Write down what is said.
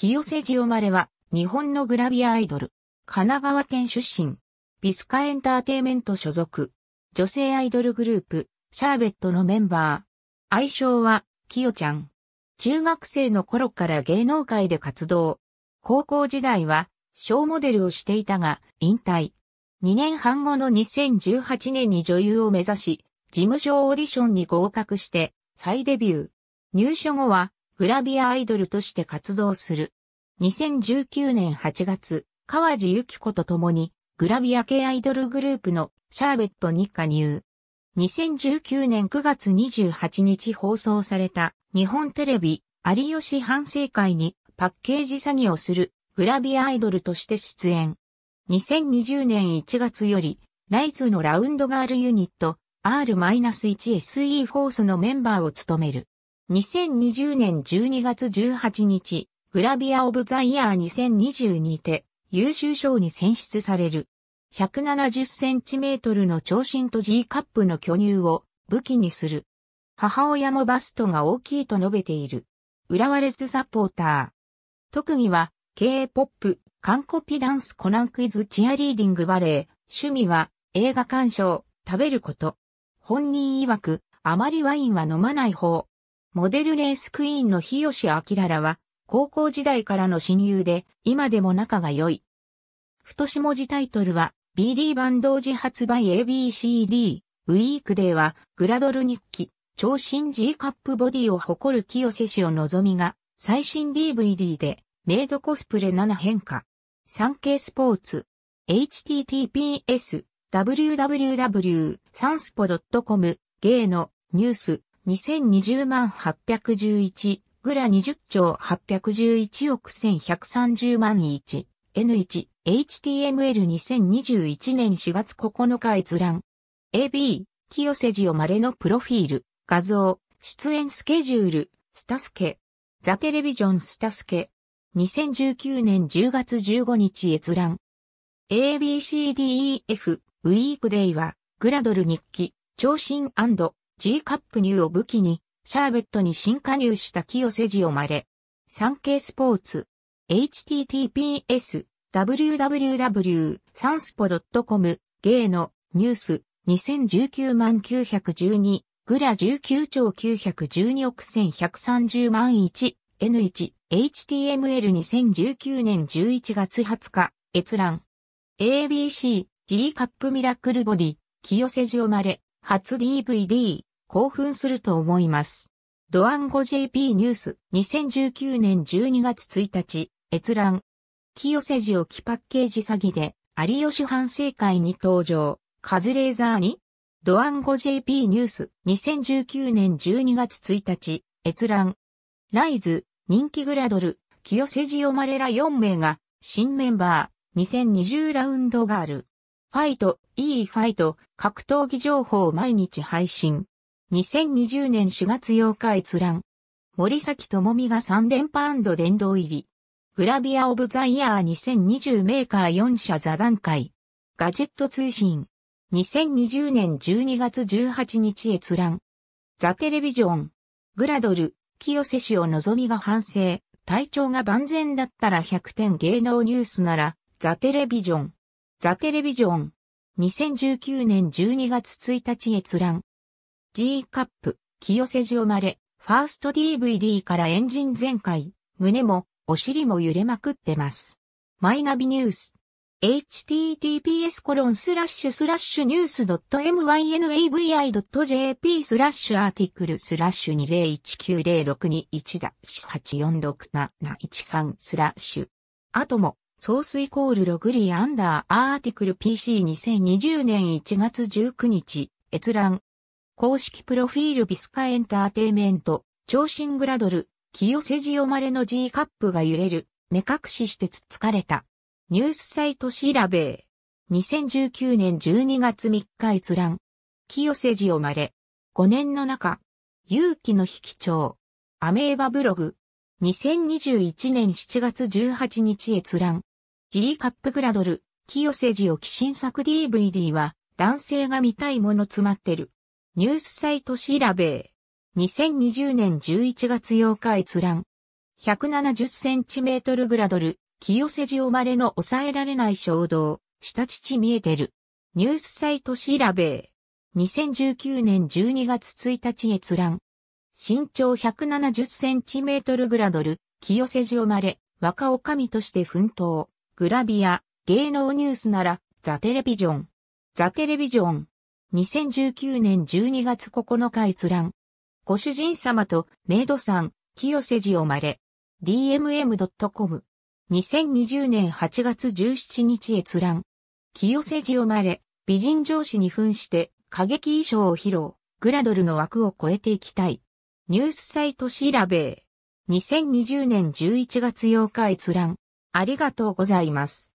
清瀬ジオマレは、日本のグラビアアイドル。神奈川県出身。ビスカエンターテイメント所属。女性アイドルグループ、シャーベットのメンバー。愛称は、キヨちゃん。中学生の頃から芸能界で活動。高校時代は、小モデルをしていたが、引退。2年半後の2018年に女優を目指し、事務所オーディションに合格して、再デビュー。入所後は、グラビアアイドルとして活動する。2019年8月、川地由紀子と共にグラビア系アイドルグループのシャーベットに加入。2019年9月28日放送された日本テレビ有吉反省会にパッケージ詐欺をするグラビアアイドルとして出演。2020年1月よりライズのラウンドガールユニット R-1SE フォースのメンバーを務める。2020年12月18日、グラビア・オブ・ザ・イヤー2020にて優秀賞に選出される。170センチメートルの長身と G カップの巨乳を武器にする。母親もバストが大きいと述べている。浦和レッズサポーター。特技は K-POP、韓国ダンスコナンクイズチアリーディングバレー。趣味は映画鑑賞、食べること。本人曰く、あまりワインは飲まない方。モデルレースクイーンの日吉明らは、高校時代からの親友で、今でも仲が良い。太し文字タイトルは、BD 版同時発売 ABCD、ウィークデーは、グラドル日記、超新 G カップボディを誇る清瀬氏を望みが、最新 DVD で、メイドコスプレ7変化。ケイスポーツ。https, w w w s a n s p o c o m ゲイのニュース、2020万811。グラ20兆811億1130万 1N1 HTML2021 年4月9日閲覧 AB 清瀬ジオマレのプロフィール画像出演スケジュールスタスケザテレビジョンスタスケ2019年10月15日閲覧 ABCDEF ウィークデイはグラドル日記長身 &G カップニューを武器にシャーベットに新加入した清瀬ジオマレ。ケイスポーツ。https w w w s a n s p o c o m 芸のニュース2019万912グラ19兆912億1130万 1N1 HTML2019 年11月20日閲覧 ABC G カップミラクルボディ清瀬寺生まれ初 DVD 興奮すると思います。ドアンゴ JP ニュース2019年12月1日、閲覧。清瀬寺置パッケージ詐欺で、有吉反省会に登場、カズレーザーにドアンゴ JP ニュース2019年12月1日、閲覧。ライズ、人気グラドル、清瀬寺オマレラ4名が、新メンバー、2020ラウンドガール。ファイト、いいファイト、格闘技情報を毎日配信。2020年4月8日閲覧。森崎智美が3連覇殿堂入り。グラビアオブザイヤー2020メーカー4社座談会。ガジェット通信。2020年12月18日閲覧。ザテレビジョン。グラドル、清瀬氏を望みが反省。体調が万全だったら100点芸能ニュースなら、ザテレビジョン。ザテレビジョン。2019年12月1日閲覧。G カップ、清瀬寺生まれ、ファースト DVD からエンジン全開、胸も、お尻も揺れまくってます。マイナビニュース。https コロンスラッシュスラッシュニュース .mynavi.jp スラッシュアーティクルスラッシュ20190621だ846713スラッシュ。あとも、ソースイコールログリアンダーアーティクル PC2020 年1月19日、閲覧。公式プロフィールビスカエンターテイメント、超新グラドル、清瀬ジオマレの G カップが揺れる、目隠ししてつつかれた。ニュースサイト調べ。2019年12月3日閲覧。清瀬ジオマレ。5年の中。勇気の引き帳。アメーバブログ。2021年7月18日閲覧。G カップグラドル、清瀬ジオ寄進作 DVD は、男性が見たいもの詰まってる。ニュースサイトシラベー。2020年11月8日閲覧。170センチメートルグラドル、清瀬寺生まれの抑えられない衝動、下乳見えてる。ニュースサイト調べ。2019年12月1日閲覧。身長170センチメートルグラドル、清瀬寺生まれ、若女将として奮闘。グラビア、芸能ニュースなら、ザテレビジョン。ザテレビジョン。2019年12月9日閲覧。ご主人様とメイドさん、清瀬寺をまれ。dmm.com。2020年8月17日閲覧。清瀬寺をまれ、美人上司に扮して過激衣装を披露。グラドルの枠を超えていきたい。ニュースサイト調べ。2020年11月8日閲覧。ありがとうございます。